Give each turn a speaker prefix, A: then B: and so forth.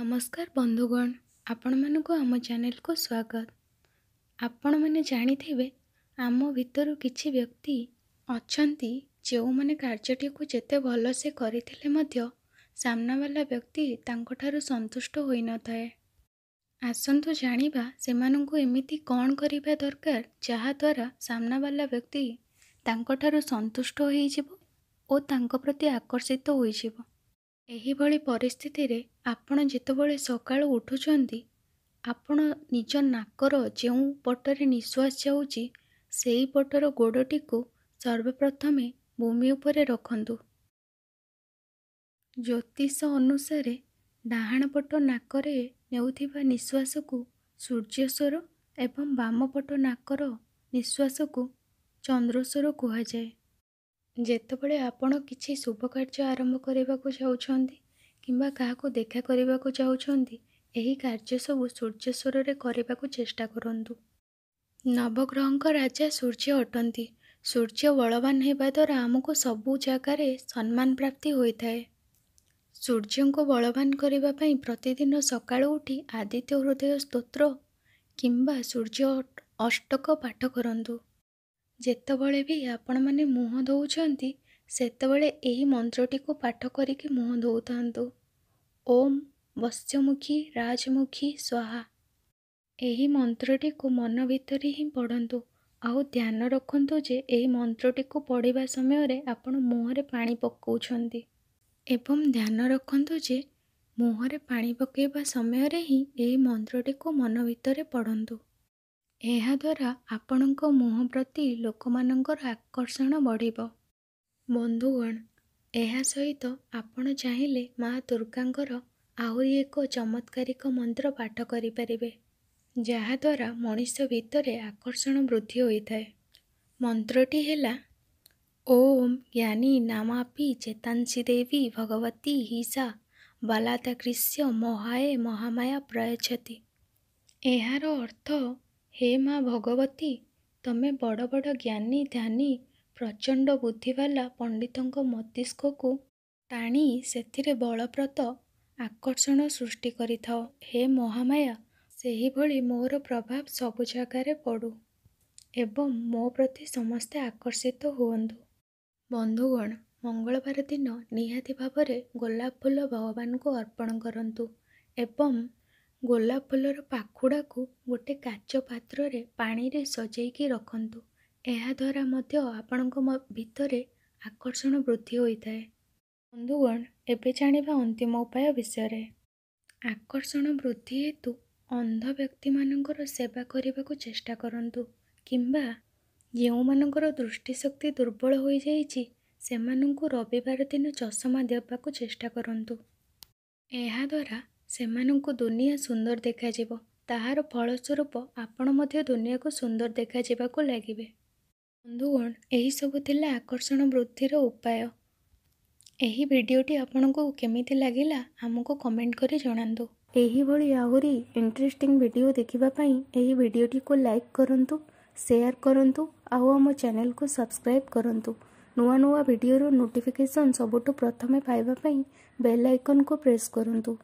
A: ନମସ୍କାର ବନ୍ଧୁଗଣ ଆପଣମାନଙ୍କୁ ଆମ ଚ୍ୟାନେଲକୁ ସ୍ୱାଗତ ଆପଣମାନେ ଜାଣିଥିବେ ଆମ ଭିତରୁ କିଛି ବ୍ୟକ୍ତି ଅଛନ୍ତି ଯେଉଁମାନେ କାର୍ଯ୍ୟଟିକୁ ଯେତେ ଭଲସେ କରିଥିଲେ ମଧ୍ୟ ସାମ୍ନାବାଲା ବ୍ୟକ୍ତି ତାଙ୍କଠାରୁ ସନ୍ତୁଷ୍ଟ ହୋଇନଥାଏ ଆସନ୍ତୁ ଜାଣିବା ସେମାନଙ୍କୁ ଏମିତି କ'ଣ କରିବା ଦରକାର ଯାହାଦ୍ୱାରା ସାମ୍ନାବାଲା ବ୍ୟକ୍ତି ତାଙ୍କଠାରୁ ସନ୍ତୁଷ୍ଟ ହୋଇଯିବ ଓ ତାଙ୍କ ପ୍ରତି ଆକର୍ଷିତ ହୋଇଯିବ ଏହିଭଳି ପରିସ୍ଥିତିରେ ଆପଣ ଯେତେବେଳେ ସକାଳୁ ଉଠୁଛନ୍ତି ଆପଣ ନିଜ ନାକର ଯେଉଁ ପଟରେ ନିଶ୍ୱାସ ଯାଉଛି ସେହି ପଟର ଗୋଡ଼ଟିକୁ ସର୍ବପ୍ରଥମେ ଭୂମି ଉପରେ ରଖନ୍ତୁ ଜ୍ୟୋତିଷ ଅନୁସାରେ ଡାହାଣ ପଟ ନାକରେ ନେଉଥିବା ନିଶ୍ୱାସକୁ ସୂର୍ଯ୍ୟସ୍ୱର ଏବଂ ବାମ ପଟ ନାକର ନିଶ୍ୱାସକୁ ଚନ୍ଦ୍ରସ୍ୱର କୁହାଯାଏ ଯେତେବେଳେ ଆପଣ କିଛି ଶୁଭ କାର୍ଯ୍ୟ ଆରମ୍ଭ କରିବାକୁ ଯାଉଛନ୍ତି କିମ୍ବା କାହାକୁ ଦେଖା କରିବାକୁ ଯାଉଛନ୍ତି ଏହି କାର୍ଯ୍ୟ ସବୁ ସୂର୍ଯ୍ୟ ସ୍ୱରରେ କରିବାକୁ ଚେଷ୍ଟା କରନ୍ତୁ ନବଗ୍ରହଙ୍କ ରାଜା ସୂର୍ଯ୍ୟ ଅଟନ୍ତି ସୂର୍ଯ୍ୟ ବଳବାନ ହେବା ଦ୍ୱାରା ଆମକୁ ସବୁ ଜାଗାରେ ସମ୍ମାନ ପ୍ରାପ୍ତି ହୋଇଥାଏ ସୂର୍ଯ୍ୟଙ୍କୁ ବଳବାନ କରିବା ପାଇଁ ପ୍ରତିଦିନ ସକାଳୁ ଉଠି ଆଦିତ୍ୟ ହୃଦୟ ସ୍ତୋତ୍ର କିମ୍ବା ସୂର୍ଯ୍ୟ ଅଷ୍ଟକ ପାଠ କରନ୍ତୁ ଯେତେବେଳେ ବି ଆପଣମାନେ ମୁହଁ ଧୋଉଛନ୍ତି ସେତେବେଳେ ଏହି ମନ୍ତ୍ରଟିକୁ ପାଠ କରିକି ମୁହଁ ଧୋଉଥାନ୍ତୁ ଓମ୍ ବତ୍ସ୍ୟମୁଖୀ ରାଜମୁଖୀ ସ୍ୱାହା ଏହି ମନ୍ତ୍ରଟିକୁ ମନ ଭିତରେ ହିଁ ପଢ଼ନ୍ତୁ ଆଉ ଧ୍ୟାନ ରଖନ୍ତୁ ଯେ ଏହି ମନ୍ତ୍ରଟିକୁ ପଢ଼ିବା ସମୟରେ ଆପଣ ମୁହଁରେ ପାଣି ପକାଉଛନ୍ତି ଏବଂ ଧ୍ୟାନ ରଖନ୍ତୁ ଯେ ମୁହଁରେ ପାଣି ପକାଇବା ସମୟରେ ହିଁ ଏହି ମନ୍ତ୍ରଟିକୁ ମନ ଭିତରେ ପଢ଼ନ୍ତୁ ଏହାଦ୍ୱାରା ଆପଣଙ୍କ ମୁହଁ ପ୍ରତି ଲୋକମାନଙ୍କର ଆକର୍ଷଣ ବଢ଼ିବ ବନ୍ଧୁଗଣ ଏହା ସହିତ ଆପଣ ଚାହିଁଲେ ମା ଦୁର୍ଗାଙ୍କର ଆହୁରି ଏକ ଚମତ୍କାରିକ ମନ୍ତ୍ର ପାଠ କରିପାରିବେ ଯାହାଦ୍ୱାରା ମଣିଷ ଭିତରେ ଆକର୍ଷଣ ବୃଦ୍ଧି ହୋଇଥାଏ ମନ୍ତ୍ରଟି ହେଲା ଓମ୍ ଜ୍ଞାନୀ ନାମାପି ଚେତାଂଶୀ ଦେବୀ ଭଗବତୀ ହିସା ବାଲାତା ଗ୍ରୀଷ୍ୟ ମହାଏ ମହାମାୟା ପ୍ରୟଛତି ଏହାର ଅର୍ଥ ହେ ମା ଭଗବତୀ ତମେ ବଡ଼ ବଡ଼ ଜ୍ଞାନୀ ଧ୍ୟାନୀ ପ୍ରଚଣ୍ଡ ବୁଦ୍ଧିବାଲା ପଣ୍ଡିତଙ୍କ ମସ୍ତିଷ୍କକୁ ଟାଣି ସେଥିରେ ବଳପ୍ରତ ଆକର୍ଷଣ ସୃଷ୍ଟି କରିଥାଅ ହେ ମହାମାୟା ସେହିଭଳି ମୋର ପ୍ରଭାବ ସବୁ ଜାଗାରେ ପଡ଼ୁ ଏବଂ ମୋ ପ୍ରତି ସମସ୍ତେ ଆକର୍ଷିତ ହୁଅନ୍ତୁ ବନ୍ଧୁଗଣ ମଙ୍ଗଳବାର ଦିନ ନିହାତି ଭାବରେ ଗୋଲାପ ଫୁଲ ଭଗବାନଙ୍କୁ ଅର୍ପଣ କରନ୍ତୁ ଏବଂ ଗୋଲାପ ଫୁଲର ପାଖୁଡ଼ାକୁ ଗୋଟେ କାଚ ପାତ୍ରରେ ପାଣିରେ ସଜେଇକି ରଖନ୍ତୁ ଏହାଦ୍ୱାରା ମଧ୍ୟ ଆପଣଙ୍କ ଭିତରେ ଆକର୍ଷଣ ବୃଦ୍ଧି ହୋଇଥାଏ ବନ୍ଧୁଗଣ ଏବେ ଜାଣିବା ଅନ୍ତିମ ଉପାୟ ବିଷୟରେ ଆକର୍ଷଣ ବୃଦ୍ଧି ହେତୁ ଅନ୍ଧ ବ୍ୟକ୍ତିମାନଙ୍କର ସେବା କରିବାକୁ ଚେଷ୍ଟା କରନ୍ତୁ କିମ୍ବା ଯେଉଁମାନଙ୍କର ଦୃଷ୍ଟିଶକ୍ତି ଦୁର୍ବଳ ହୋଇଯାଇଛି ସେମାନଙ୍କୁ ରବିବାର ଦିନ ଚଷମା ଦେବାକୁ ଚେଷ୍ଟା କରନ୍ତୁ ଏହାଦ୍ୱାରା ସେମାନଙ୍କୁ ଦୁନିଆ ସୁନ୍ଦର ଦେଖାଯିବ ତାହାର ଫଳସ୍ୱରୂପ ଆପଣ ମଧ୍ୟ ଦୁନିଆକୁ ସୁନ୍ଦର ଦେଖାଯିବାକୁ ଲାଗିବେ ବନ୍ଧୁଗଣ ଏହିସବୁ ଥିଲା ଆକର୍ଷଣ ବୃଦ୍ଧିର ଉପାୟ ଏହି ଭିଡ଼ିଓଟି ଆପଣଙ୍କୁ କେମିତି ଲାଗିଲା ଆମକୁ କମେଣ୍ଟ କରି ଜଣାନ୍ତୁ ଏହିଭଳି ଆହୁରି ଇଣ୍ଟରେଷ୍ଟିଂ ଭିଡ଼ିଓ ଦେଖିବା ପାଇଁ ଏହି ଭିଡ଼ିଓଟିକୁ ଲାଇକ୍ କରନ୍ତୁ ସେୟାର କରନ୍ତୁ ଆଉ ଆମ ଚ୍ୟାନେଲକୁ ସବସ୍କ୍ରାଇବ୍ କରନ୍ତୁ ନୂଆ ନୂଆ ଭିଡ଼ିଓର ନୋଟିଫିକେସନ୍ ସବୁଠୁ ପ୍ରଥମେ ପାଇବା ପାଇଁ ବେଲ୍ ଆଇକନ୍କୁ ପ୍ରେସ୍ କରନ୍ତୁ